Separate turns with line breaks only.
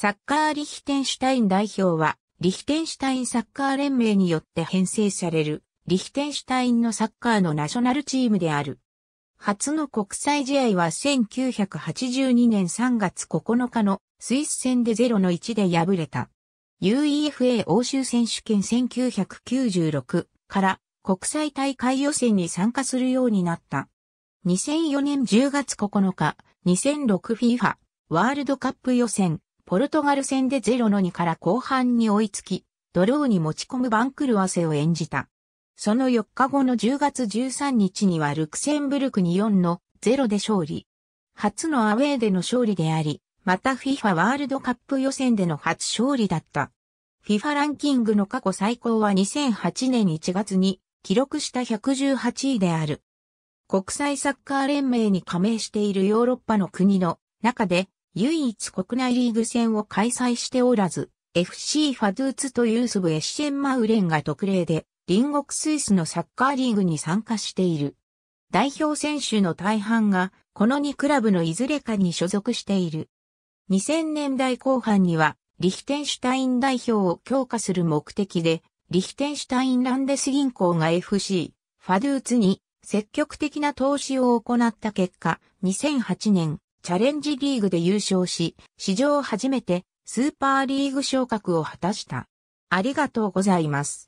サッカーリヒテンシュタイン代表は、リヒテンシュタインサッカー連盟によって編成される、リヒテンシュタインのサッカーのナショナルチームである。初の国際試合は1982年3月9日のスイス戦で0の1で敗れた。UEFA 欧州選手権1996から国際大会予選に参加するようになった。2004年10月9日、2006FIFA ワールドカップ予選ポルトガル戦で0の2から後半に追いつき、ドローに持ち込む番狂わせを演じた。その4日後の10月13日にはルクセンブルクに4の0で勝利。初のアウェーでの勝利であり、また FIFA ワールドカップ予選での初勝利だった。FIFA ランキングの過去最高は2008年1月に記録した118位である。国際サッカー連盟に加盟しているヨーロッパの国の中で唯一国内リーグ戦を開催しておらず、FC ファドゥーツとユースブエッシェンマウレンが特例で、隣国スイスのサッカーリーグに参加している。代表選手の大半が、この2クラブのいずれかに所属している。2000年代後半には、リヒテンシュタイン代表を強化する目的で、リヒテンシュタインランデス銀行が FC、ファドゥーツに積極的な投資を行った結果、2008年、チャレンジリーグで優勝し、史上初めてスーパーリーグ昇格を果たした。ありがとうござ
います。